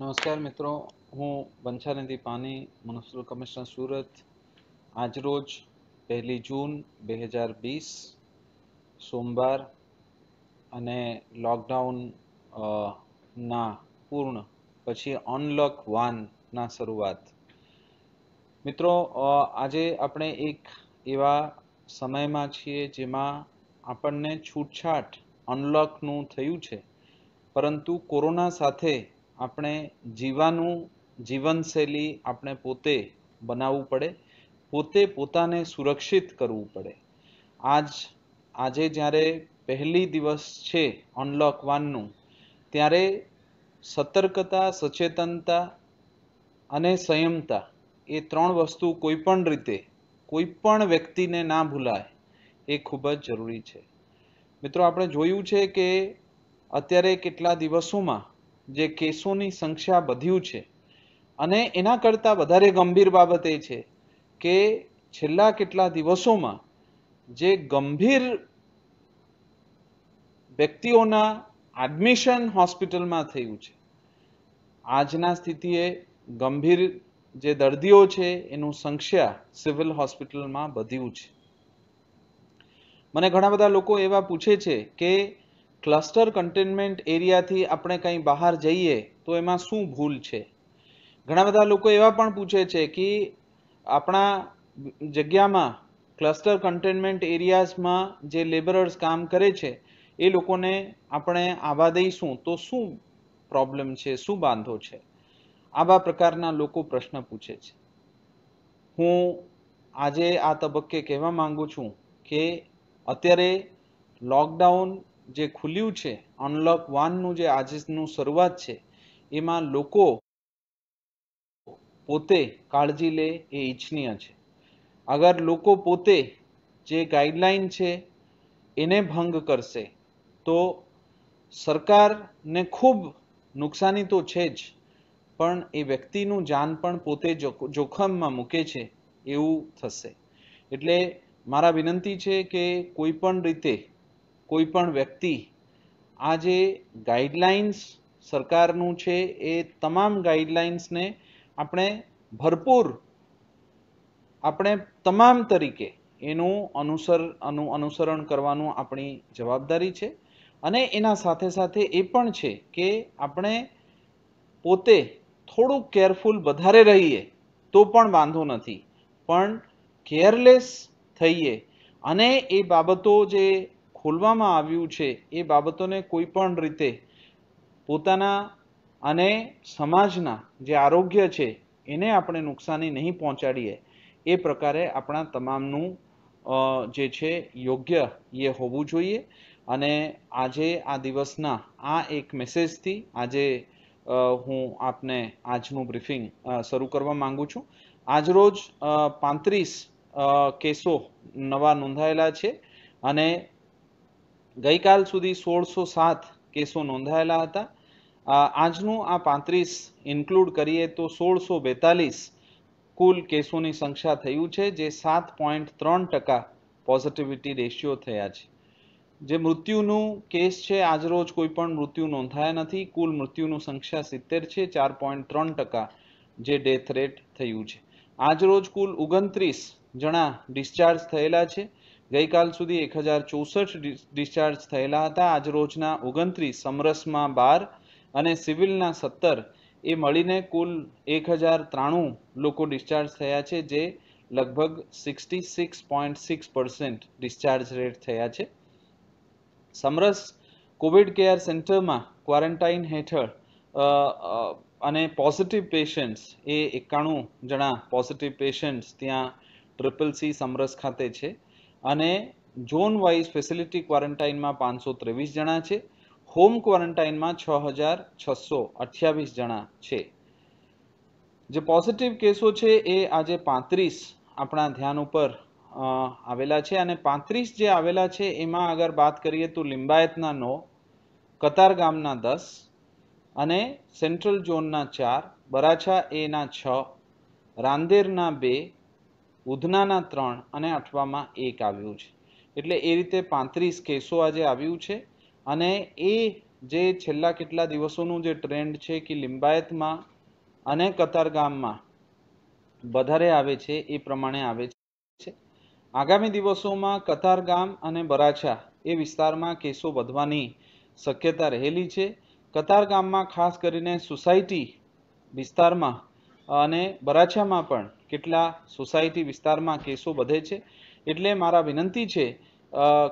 નમસ્કાર મિત્રો હું બંછાનિધિ પાની મ્યુનિસિપલ કમિશનર સુરત આજરોજ પહેલી જૂન બે હજાર વીસ સોમવાર અને લોકડાઉન ના પૂર્ણ પછી અનલોક વાનના શરૂઆત મિત્રો આજે આપણે એક એવા સમયમાં છીએ જેમાં આપણને છૂટછાટ અનલોકનું થયું છે પરંતુ કોરોના સાથે આપણે જીવાનું જીવનશૈલી આપણે પોતે બનાવવું પડે પોતે પોતાને સુરક્ષિત કરવું પડે આજ આજે જ્યારે પહેલી દિવસ છે અનલોક વનનું ત્યારે સતર્કતા સચેતનતા અને સંયમતા એ ત્રણ વસ્તુ કોઈપણ રીતે કોઈ પણ વ્યક્તિને ના ભૂલાય એ ખૂબ જ જરૂરી છે મિત્રો આપણે જોયું છે કે અત્યારે કેટલા દિવસોમાં જે કેસોની સંખ્યા વધ્યું છે અને એના કરતાં વધારે ગંભીર બાબત એ છે કે છેલ્લા કેટલા દિવસોમાં જે ગંભીર વ્યક્તિઓના એડમિશન હોસ્પિટલમાં થયું છે આજના સ્થિતિએ ગંભીર જે દર્દીઓ છે એનું સંખ્યા સિવિલ હોસ્પિટલમાં વધ્યું છે મને ઘણા બધા લોકો એવા પૂછે છે કે ક્લસ્ટર કન્ટેનમેન્ટ એરિયાથી આપણે કંઈ બહાર જઈએ તો એમાં શું ભૂલ છે ઘણા બધા લોકો એવા પણ પૂછે છે કે આપણા જગ્યામાં ક્લસ્ટર કન્ટેનમેન્ટ એરિયાઝમાં જે લેબરર્સ કામ કરે છે એ લોકોને આપણે આવવા દઈશું તો શું પ્રોબ્લેમ છે શું બાંધો છે આવા પ્રકારના લોકો પ્રશ્ન પૂછે છે હું આજે આ તબક્કે કહેવા માંગુ છું કે અત્યારે લોકડાઉન જે ખુલ્યું છે અનલોક વનનું જે આજનું શરૂઆત છે એમાં લોકો પોતે કાળજી લે એ ઈચ્છનીય છે અગર લોકો પોતે જે ગાઈડલાઈન છે એને ભંગ કરશે તો સરકારને ખૂબ નુકસાની તો છે જ પણ એ વ્યક્તિનું જાન પણ પોતે જોખમમાં મૂકે છે એવું થશે એટલે મારા વિનંતી છે કે કોઈ પણ રીતે કોઈ પણ વ્યક્તિ આ જે ગાઈડલાઇન્સ સરકારનું છે એ તમામ ગાઈડલાઇન્સને આપણે ભરપૂર આપણે તમામ તરીકે એનું અનુસર અનુ અનુસરણ કરવાનું આપણી જવાબદારી છે અને એના સાથે સાથે એ પણ છે કે આપણે પોતે થોડુંક કેરફુલ વધારે રહીએ તો પણ વાંધો નથી પણ કેરલેસ થઈએ અને એ બાબતો જે ખોલવામાં આવ્યું છે એ બાબતોને કોઈ પણ રીતે પોતાના અને સમાજના જે આરોગ્ય છે એને આપણે નુકસાની નહીં પહોંચાડીએ એ પ્રકારે આપણા તમામનું જે છે યોગ્ય એ હોવું જોઈએ અને આજે આ દિવસના આ એક મેસેજથી આજે હું આપને આજનું બ્રિફિંગ શરૂ કરવા માગું છું આજરોજ પાંત્રીસ કેસો નવા નોંધાયેલા છે અને ગઈકાલ સુધી સોળસો સાત કેસો નોંધાયેલા હતા આજનું આ પાંત્રીસ ઇન્ક્લુડ કરીએ તો સોળસો બેતાલીસ કુલ કેસોની સંખ્યા થયું છે જે સાત પોઈન્ટ ત્રણ ટકા પોઝિટિવિટી રેશિયો થયા છે જે મૃત્યુનું કેસ છે આજરોજ કોઈ પણ મૃત્યુ નોંધાયા નથી કુલ મૃત્યુનું સંખ્યા સિત્તેર છે ચાર પોઈન્ટ ત્રણ ટકા જે ડેથ રેટ થયું છે આજરોજ કુલ ઓગણત્રીસ જણા ડિસ્ચાર્જ થયેલા છે ગઈકાલ સુધી એક હજાર ચોસઠ ડિસ્ચાર્જ થયેલા હતા આજ રોજના ઓગણત્રીસ સમરસમાં બાર અને સિવિલના સત્તર એ મળીને કુલ એક હજાર ત્રાણું લોકો ડિસ્ચાર્જ થયા છે જે લગભગ sixty six point six percent discharge rate થયા છે સમરસ કોવિડ કેર સેન્ટરમાં ક્વોરન્ટાઇન હેઠળ અને પોઝિટિવ પેશન્ટ્સ એ એકાણું જણા પોઝિટિવ પેશન્ટ્સ ત્યાં ટ્રિપલ સી સમરસ ખાતે છે અને ઝોન વાઇઝ ફેસિલિટી ક્વોરન્ટાઇનમાં પાંચસો ત્રેવીસ જણા છે હોમ ક્વોરન્ટાઇનમાં છ હજાર છસો અઠ્યાવીસ જણા છે જે પોઝિટિવ કેસો છે એ આજે પાંત્રીસ આપણા ધ્યાન ઉપર આવેલા છે અને પાંત્રીસ જે આવેલા છે એમાં અગર વાત કરીએ તો લિંબાયતના નો કતાર ગામના દસ અને સેન્ટ્રલ ઝોનના ચાર બરાછા એના છ રાંદેરના બે ઉધનાના ત્રણ અને અઠવામાં એક આવ્યું છે એટલે એ રીતે પાંત્રીસ કેસો આજે આવ્યું છે અને એ જે છેલ્લા કેટલા દિવસોનું જે ટ્રેન્ડ છે કે લિંબાયતમાં અને કતારગામમાં વધારે આવે છે એ પ્રમાણે આવે છે આગામી દિવસોમાં કતારગામ અને બરાછા એ વિસ્તારમાં કેસો વધવાની શક્યતા રહેલી છે કતારગામમાં ખાસ કરીને સોસાયટી વિસ્તારમાં અને બરાછામાં પણ કેટલા સોસાયટી વિસ્તારમાં કેસો વધે છે એટલે મારા વિનંતી છે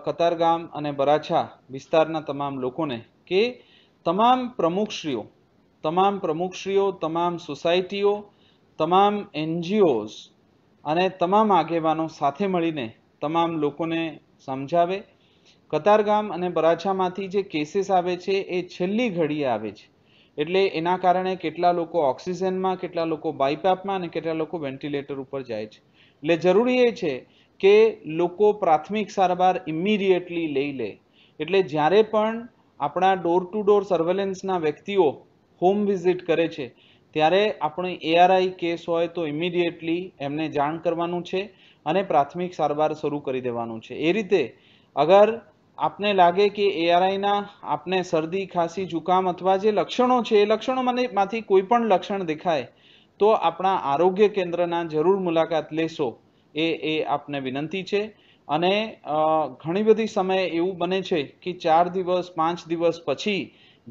કતારગામ અને બરાછા વિસ્તારના તમામ લોકોને કે તમામ પ્રમુખશ્રીઓ તમામ પ્રમુખશ્રીઓ તમામ સોસાયટીઓ તમામ એનજીઓઝ અને તમામ આગેવાનો સાથે મળીને તમામ લોકોને સમજાવે કતારગામ અને બરાછામાંથી જે કેસીસ આવે છે એ છેલ્લી ઘડીએ આવે છે એટલે એના કારણે કેટલા લોકો ઓક્સિજનમાં કેટલા લોકો બાયપાપમાં અને કેટલા લોકો વેન્ટિલેટર ઉપર જાય છે એટલે જરૂરી એ છે કે લોકો પ્રાથમિક સારવાર ઇમિડિયેટલી લઈ લે એટલે જ્યારે પણ આપણા ડોર ટુ ડોર સર્વેલન્સના વ્યક્તિઓ હોમ વિઝિટ કરે છે ત્યારે આપણે એઆરઆઈ કેસ હોય તો ઇમિડિયેટલી એમને જાણ કરવાનું છે અને પ્રાથમિક સારવાર શરૂ કરી દેવાનું છે એ રીતે અગર આપને લાગે કે એઆરઆઈના આપને શરદી ખાંસી જુકામ અથવા જે લક્ષણો છે એ લક્ષણો મને માંથી કોઈ પણ લક્ષણ દેખાય તો આપણા આરોગ્ય કેન્દ્રના જરૂર મુલાકાત લેશો એ એ આપને વિનંતી છે અને ઘણી બધી સમયે એવું બને છે કે ચાર દિવસ પાંચ દિવસ પછી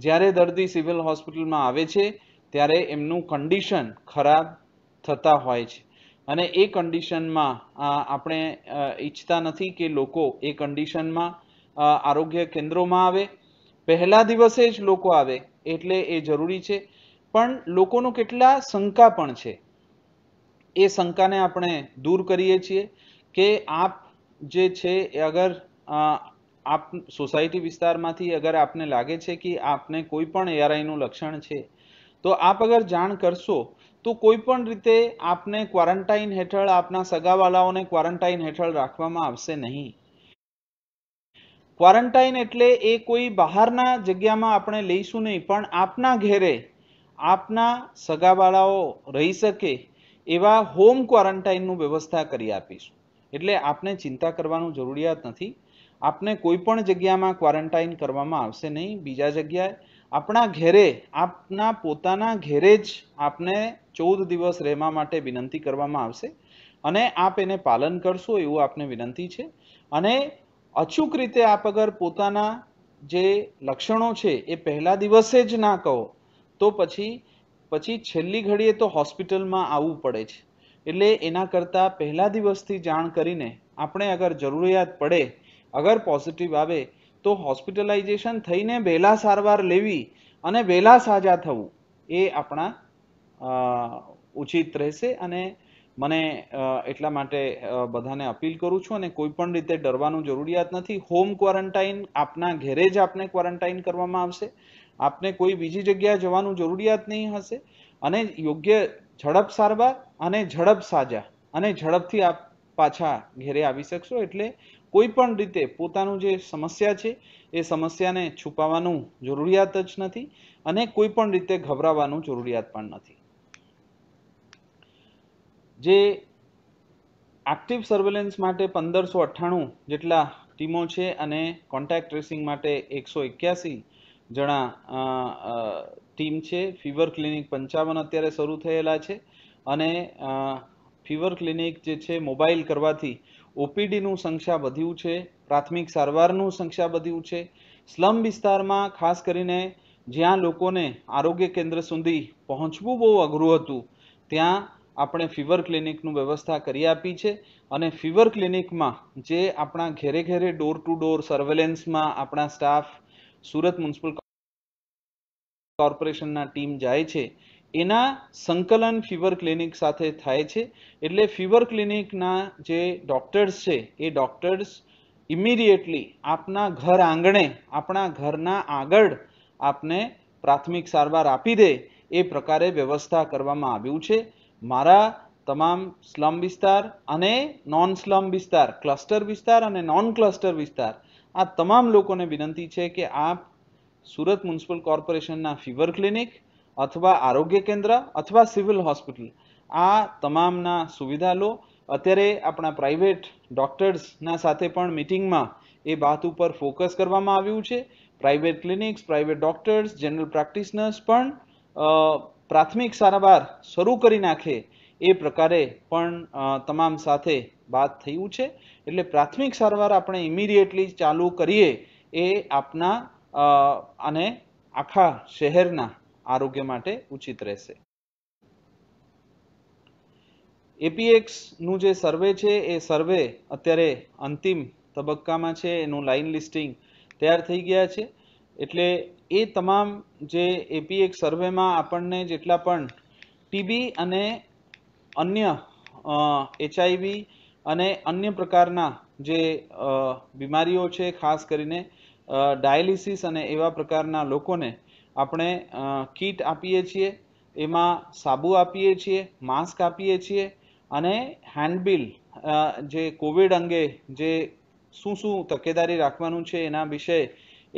જ્યારે દર્દી સિવિલ હોસ્પિટલમાં આવે છે ત્યારે એમનું કન્ડિશન ખરાબ થતા હોય છે અને એ કન્ડિશનમાં આપણે ઈચ્છતા નથી કે લોકો એ કન્ડિશનમાં આરોગ્ય કેન્દ્રોમાં આવે પહેલા દિવસે જ લોકો આવે એટલે એ જરૂરી છે પણ લોકોનો કેટલા શંકા પણ છે એ શંકાને આપણે દૂર કરીએ છીએ કે આપ જે છે એ અગર આપ સોસાયટી વિસ્તારમાંથી અગર આપને લાગે છે કે આપને કોઈ પણ એઆરઆઈનું લક્ષણ છે તો આપ અગર જાણ કરશો તો કોઈ પણ રીતે આપને ક્વોરન્ટાઇન હેઠળ આપના સગાવાલાઓને ક્વોરન્ટાઇન હેઠળ રાખવામાં આવશે નહીં ક્વોરન્ટાઇન એટલે એ કોઈ બહારના જગ્યામાં આપણે લઈશું નહીં પણ આપના ઘેરે આપના સગાવાળાઓ રહી શકે એવા હોમ ક્વોરન્ટાઇનનું વ્યવસ્થા કરી આપીશું એટલે આપને ચિંતા કરવાનું જરૂરિયાત નથી આપને કોઈ પણ જગ્યામાં ક્વોરન્ટાઇન કરવામાં આવશે નહીં બીજા જગ્યાએ આપણા ઘેરે આપના પોતાના ઘેરે જ આપને ચૌદ દિવસ રહેવા માટે વિનંતી કરવામાં આવશે અને આપ એને પાલન કરશો એવું આપને વિનંતી છે અને અચૂક રીતે આપ અગર પોતાના જે લક્ષણો છે એ પહેલા દિવસે જ ના કહો તો પછી પછી છેલ્લી ઘડીએ તો હોસ્પિટલમાં આવવું પડે છે એટલે એના કરતાં પહેલા દિવસથી જાણ કરીને આપણે અગર જરૂરિયાત પડે અગર પોઝિટિવ આવે તો હોસ્પિટલાઇઝેશન થઈને વહેલા સારવાર લેવી અને વહેલા સાજા થવું એ આપણા ઉચિત રહેશે અને મને એટલા માટે બધાને અપીલ કરું છું અને કોઈ પણ રીતે ડરવાનું જરૂરિયાત નથી હોમ ક્વોરન્ટાઇન આપના ઘરે જ આપને ક્વોરન્ટાઇન કરવામાં આવશે આપને કોઈ બીજી જગ્યાએ જવાનું જરૂરિયાત નહીં હશે અને યોગ્ય ઝડપ સારવાર અને ઝડપ સાજા અને ઝડપથી આપ પાછા ઘેરે આવી શકશો એટલે કોઈ પણ રીતે પોતાનું જે સમસ્યા છે એ સમસ્યાને છુપાવવાનું જરૂરિયાત જ નથી અને કોઈ પણ રીતે ગભરાવાનું જરૂરિયાત પણ નથી જે એક્ટિવ સર્વેલન્સ માટે પંદરસો અઠ્ઠાણું જેટલા ટીમો છે અને કોન્ટેક્ટ ટ્રેસિંગ માટે એકસો એક્યાસી જણા ટીમ છે ફીવર ક્લિનિક પંચાવન અત્યારે શરૂ થયેલા છે અને ફીવર ક્લિનિક જે છે મોબાઈલ કરવાથી ઓપીડીનું સંખ્યા વધ્યું છે પ્રાથમિક સારવારનું સંખ્યા વધ્યું છે સ્લમ વિસ્તારમાં ખાસ કરીને જ્યાં લોકોને આરોગ્ય કેન્દ્ર સુધી પહોંચવું બહુ અઘરું હતું ત્યાં આપણે ફીવર ક્લિનિકનું વ્યવસ્થા કરી આપી છે અને ફીવર ક્લિનિકમાં જે આપણા ઘેરે ઘેરે ડોર ટુ ડોર સર્વેલન્સમાં આપણા સ્ટાફ સુરત મ્યુનિસિપલ કોર્પોરેશનના ટીમ જાય છે એના સંકલન ફીવર ક્લિનિક સાથે થાય છે એટલે ફીવર ક્લિનિકના જે ડૉક્ટર્સ છે એ ડૉક્ટર્સ ઇમિડિયેટલી આપના ઘર આંગણે આપણા ઘરના આગળ આપને પ્રાથમિક સારવાર આપી દે એ પ્રકારે વ્યવસ્થા કરવામાં આવ્યું છે મારા તમામ સ્લમ વિસ્તાર અને નોન સ્લમ વિસ્તાર ક્લસ્ટર વિસ્તાર અને નોન ક્લસ્ટર વિસ્તાર આ તમામ લોકોને વિનંતી છે કે આપ સુરત મ્યુનિસિપલ કોર્પોરેશનના ફીવર ક્લિનિક અથવા આરોગ્ય કેન્દ્ર અથવા સિવિલ હોસ્પિટલ આ તમામના સુવિધા લો અત્યારે આપણા પ્રાઇવેટ ડૉક્ટર્સના સાથે પણ મિટિંગમાં એ વાત ઉપર ફોકસ કરવામાં આવ્યું છે private clinics private doctors general practitioners પણ પ્રાથમિક સારવાર શરૂ કરી નાખે એ પ્રકારે પણ તમામ સાથે વાત થયું છે એટલે પ્રાથમિક સારવાર આપણે ઇમિડિયેટલી ચાલુ કરીએ એ આપના અને આખા શહેરના આરોગ્ય માટે ઉચિત રહેશે એપીએક્સનું જે સર્વે છે એ સર્વે અત્યારે અંતિમ તબક્કામાં છે એનું લાઇન લિસ્ટિંગ તૈયાર થઈ ગયા છે એટલે એ તમામ જે એપીએક સર્વેમાં આપણને જેટલા પણ ટીબી અને અન્ય એચઆઈવી અને અન્ય પ્રકારના જે બીમારીઓ છે ખાસ કરીને ડાયાલિસિસ અને એવા પ્રકારના લોકોને આપણે કીટ આપીએ છીએ એમાં સાબુ આપીએ છીએ માસ્ક આપીએ છીએ અને હેન્ડબિલ જે કોવિડ અંગે જે શું શું તકેદારી રાખવાનું છે એના વિશે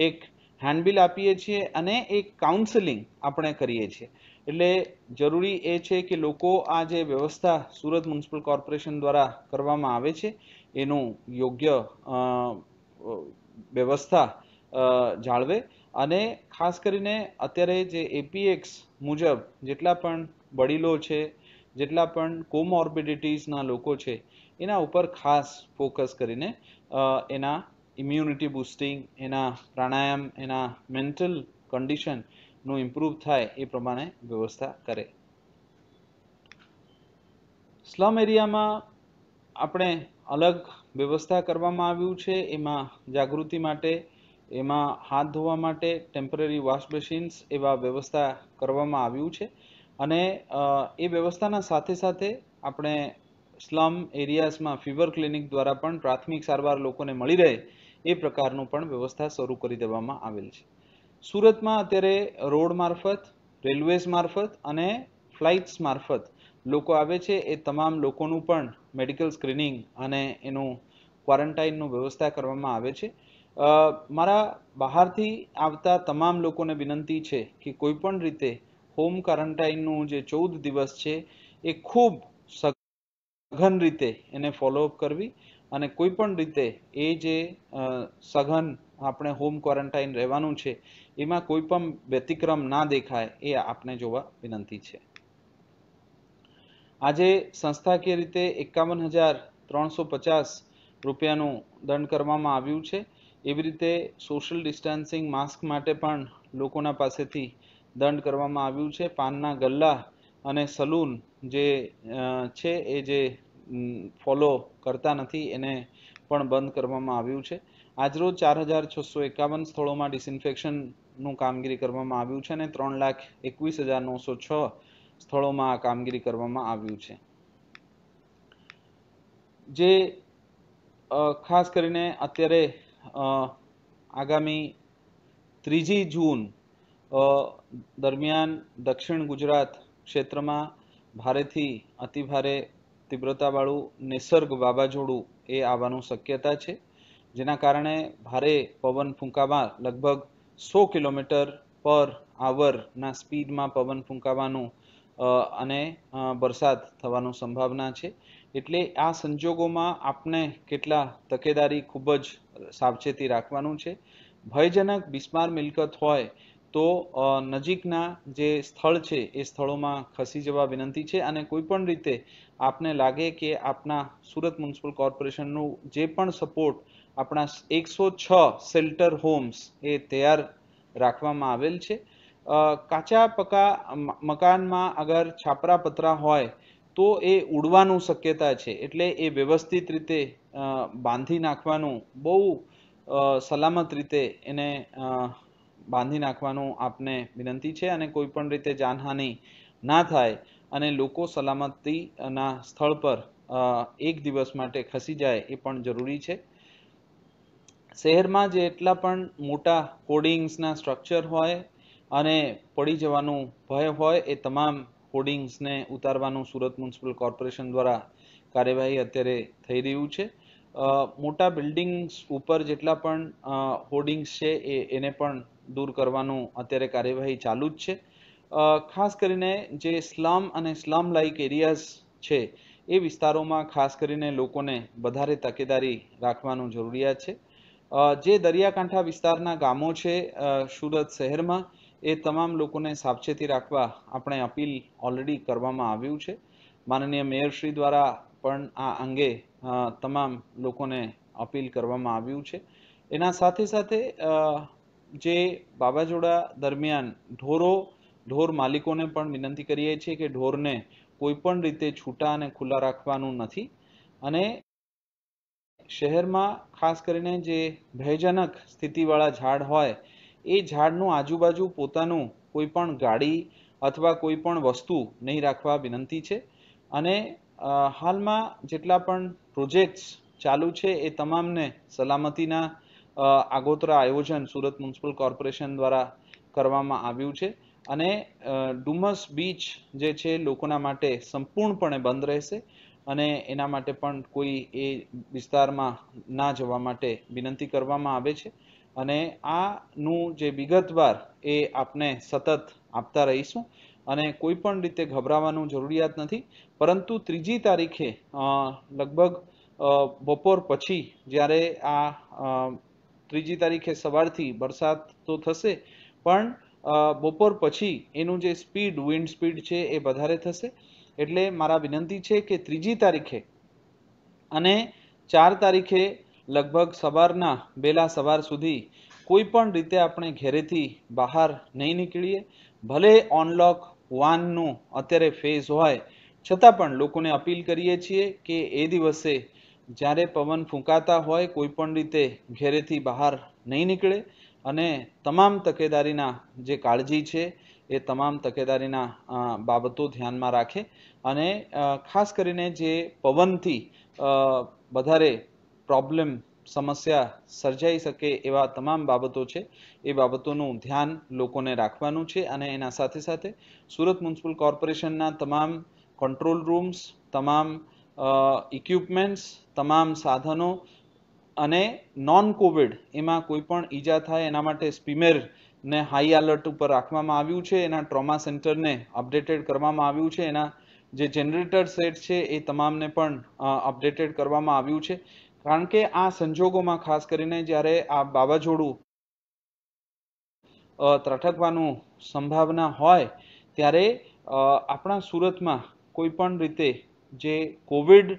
એક હેન્ડબિલ આપીએ છીએ અને એક કાઉન્સેલિંગ આપણે કરીએ છીએ એટલે જરૂરી એ છે કે લોકો આ જે વ્યવસ્થા સુરત મ્યુનિસિપલ કોર્પોરેશન દ્વારા કરવામાં આવે છે એનું યોગ્ય વ્યવસ્થા જાળવે અને ખાસ કરીને અત્યારે જે એપીએક્સ મુજબ જેટલા પણ બડીલો છે જેટલા પણ કોમોર્બિડિટીઝના લોકો છે એના ઉપર ખાસ ફોકસ કરીને એના ઇમ્યુનિટી બુસ્ટિંગ એના પ્રાણાયામ એના મેન્ટલ કન્ડિશનનું ઇમ્પ્રૂવ થાય એ પ્રમાણે વ્યવસ્થા કરે સ્લમ એરિયામાં આપણે અલગ વ્યવસ્થા કરવામાં આવ્યું છે એમાં જાગૃતિ માટે એમાં હાથ ધોવા માટે ટેમ્પરરી વોશ મશીન્સ એવા વ્યવસ્થા કરવામાં આવ્યું છે અને એ વ્યવસ્થાના સાથે સાથે આપણે સ્લમ એરિયાઝમાં ફીવર ક્લિનિક દ્વારા પણ પ્રાથમિક સારવાર લોકોને મળી રહે એ પ્રકારનું પણ વ્યવસ્થા શરૂ કરી દેવામાં આવેલ છે સુરતમાં અત્યારે રોડ મારફત રેલવેઝ મારફત અને ફ્લાઇટ્સ મારફત લોકો આવે છે એ તમામ લોકોનું પણ મેડિકલ સ્ક્રીનિંગ અને એનું ક્વોરન્ટાઇનનું વ્યવસ્થા કરવામાં આવે છે મારા બહારથી આવતા તમામ લોકોને વિનંતી છે કે કોઈ પણ રીતે હોમ ક્વોરન્ટાઇનનું જે ચૌદ દિવસ છે એ ખૂબ સઘન રીતે એને ફોલોઅપ કરવી અને કોઈ પણ રીતે એ જે સઘન આપણે હોમ ક્વોરન્ટાઇન રહેવાનું છે એમાં કોઈ પણ વ્યતિક્રમ ના દેખાય એ આપણે જોવા વિનંતી છે આજે સંસ્થાકીય રીતે એકાવન હજાર ત્રણસો પચાસ રૂપિયાનું દંડ કરવામાં આવ્યું છે એવી રીતે સોશિયલ ડિસ્ટન્સિંગ માસ્ક માટે પણ લોકોના પાસેથી દંડ કરવામાં આવ્યું છે પાનના ગલ્લા અને સલૂન જે છે એ જે ફોલો કરતા નથી એને પણ બંધ કરવામાં આવ્યું છે આજરોજ ચાર હજાર છસો એકાવન સ્થળોમાં ડિસઇન્ફેક્શનનું કામગીરી કરવામાં આવ્યું છે અને ત્રણ લાખ એકવીસ હજાર નવસો છ સ્થળોમાં આ કામગીરી કરવામાં આવ્યું છે જે ખાસ કરીને અત્યારે આગામી ત્રીજી જૂન દરમિયાન દક્ષિણ ગુજરાત ક્ષેત્રમાં ભારેથી અતિભારે તીવ્રતાવાળું નિસર્ગ વાવાઝોડું એ આવવાનું શક્યતા છે જેના કારણે ભારે પવન ફૂંકાવા લગભગ સો કિલોમીટર પર આવરના સ્પીડમાં પવન ફૂંકાવાનું અને વરસાદ થવાનું સંભાવના છે એટલે આ સંજોગોમાં આપણે કેટલા તકેદારી ખૂબ જ સાવચેતી રાખવાનું છે ભયજનક બિસ્માર મિલકત હોય તો નજીકના જે સ્થળ છે એ સ્થળોમાં ખસી જવા વિનંતી છે અને કોઈ પણ રીતે આપને લાગે કે આપના સુરત મ્યુનિસિપલ કોર્પોરેશનનું જે પણ સપોર્ટ આપણા એકસો છ શેલ્ટર હોમ્સ એ તૈયાર રાખવામાં આવેલ છે કાચા પકા મકાનમાં અગર છાપરા પતરા હોય તો એ ઉડવાનું શક્યતા છે એટલે એ વ્યવસ્થિત રીતે બાંધી નાખવાનું બહુ સલામત રીતે એને બાંધી નાખવાનું આપને વિનંતી છે અને કોઈ પણ રીતે જાનહાનિ ના થાય અને લોકો સલામતીના સ્થળ પર એક દિવસ માટે ખસી જાય એ પણ જરૂરી છે શહેરમાં જેટલા પણ મોટા હોર્ડિંગ્સના સ્ટ્રક્ચર હોય અને પડી જવાનું ભય હોય એ તમામ હોર્ડિંગ્સને ઉતારવાનું સુરત મ્યુનિસિપલ કોર્પોરેશન દ્વારા કાર્યવાહી અત્યારે થઈ રહ્યું છે મોટા બિલ્ડિંગ્સ ઉપર જેટલા પણ હોર્ડિંગ્સ છે એ એને પણ દૂર કરવાનું અત્યારે કાર્યવાહી ચાલુ જ છે ખાસ કરીને જે સ્લમ અને સ્લમ લાઇક એરિયાઝ છે એ વિસ્તારોમાં ખાસ કરીને લોકોને વધારે તકેદારી રાખવાનું જરૂરિયાત છે જે દરિયાકાંઠા વિસ્તારના ગામો છે સુરત શહેરમાં એ તમામ લોકોને સાવચેતી રાખવા આપણે અપીલ ઓલરેડી કરવામાં આવ્યું છે માનનીય મેયરશ્રી દ્વારા પણ આ અંગે તમામ લોકોને અપીલ કરવામાં આવ્યું છે એના સાથે સાથે જે વાવાઝોડા દરમિયાન ઢોરો ઢોર માલિકોને પણ વિનંતી કરીએ છીએ કે ઢોરને કોઈ પણ રીતે છૂટા અને ખુલ્લા રાખવાનું નથી અને શહેરમાં ખાસ કરીને જે ભયજનક સ્થિતિવાળા ઝાડ હોય એ ઝાડનું આજુબાજુ પોતાનું કોઈ પણ ગાડી અથવા કોઈ પણ વસ્તુ નહીં રાખવા વિનંતી છે અને હાલમાં જેટલા પણ પ્રોજેક્ટ્સ ચાલુ છે એ તમામને સલામતીના આગોતરા આયોજન સુરત મ્યુનિસિપલ કોર્પોરેશન દ્વારા કરવામાં આવ્યું છે અને ડુમસ બીચ જે છે લોકોના માટે સંપૂર્ણપણે બંધ રહેશે અને એના માટે પણ કોઈ એ વિસ્તારમાં ના જવા માટે વિનંતી કરવામાં આવે છે અને આનું જે વિગતવાર એ આપને સતત આપતા રહીશું અને કોઈ પણ રીતે ગભરાવાનું જરૂરિયાત નથી પરંતુ ત્રીજી તારીખે લગભગ બપોર પછી જ્યારે આ ત્રીજી તારીખે સવારથી વરસાદ તો થશે પણ બપોર પછી એનું જે સ્પીડ વિન્ડ સ્પીડ છે એ વધારે થશે એટલે મારા વિનંતી છે કે ત્રીજી તારીખે અને ચાર તારીખે લગભગ સવારના બેલા સવાર સુધી કોઈ પણ રીતે આપણે ઘેરેથી બહાર નહીં નીકળીએ ભલે ઓનલોક વાનનું અત્યારે ફેઝ હોય છતાં પણ લોકોને અપીલ કરીએ છીએ કે એ દિવસે જ્યારે પવન ફૂંકાતા હોય કોઈ પણ રીતે ઘેરેથી બહાર નહીં નીકળે અને તમામ તકેદારીના જે કાળજી છે એ તમામ તકેદારીના બાબતો ધ્યાનમાં રાખે અને ખાસ કરીને જે પવનથી વધારે પ્રોબ્લેમ સમસ્યા સર્જાઈ શકે એવા તમામ બાબતો છે એ બાબતોનું ધ્યાન લોકોને રાખવાનું છે અને એના સાથે સાથે સુરત મ્યુનિસિપલ કોર્પોરેશનના તમામ કંટ્રોલ રૂમ્સ તમામ ઇક્વિપમેન્ટ્સ તમામ સાધનો અને નોન કોવિડ એમાં કોઈ પણ ઈજા થાય એના માટે સ્પીમેર ને હાઈ એલર્ટ ઉપર રાખવામાં આવ્યું છે એના ટ્રોમા સેન્ટરને અપડેટેડ કરવામાં આવ્યું છે એના જે જનરેટર સેટ છે એ તમામને પણ અપડેટેડ કરવામાં આવ્યું છે કારણ કે આ સંજોગોમાં ખાસ કરીને જ્યારે આ વાવાઝોડું ત્રટકવાનું સંભાવના હોય ત્યારે આપણા સુરતમાં કોઈ પણ રીતે જે કોવિડ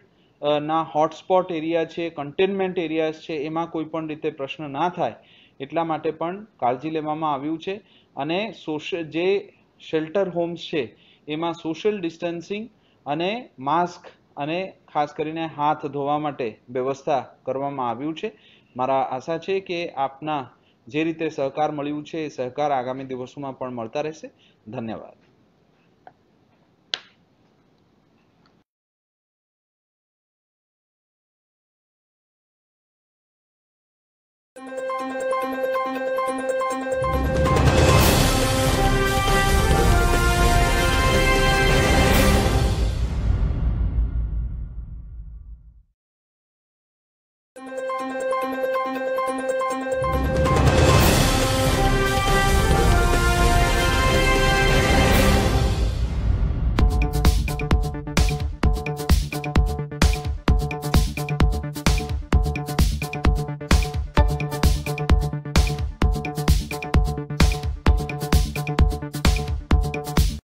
ના હોટસ્પોટ એરિયા છે કન્ટેનમેન્ટ એરિયાઝ છે એમાં કોઈ પણ રીતે પ્રશ્ન ના થાય એટલા માટે પણ કાળજી લેવામાં આવ્યું છે અને સોશિયલ જે શેલ્ટર હોમ્સ છે એમાં સોશિયલ ડિસ્ટન્સિંગ અને માસ્ક અને ખાસ કરીને હાથ ધોવા માટે વ્યવસ્થા કરવામાં આવ્યું છે મારા આશા છે કે આપના જે રીતે સહકાર મળ્યું છે એ સહકાર આગામી દિવસોમાં પણ મળતા રહેશે ધન્યવાદ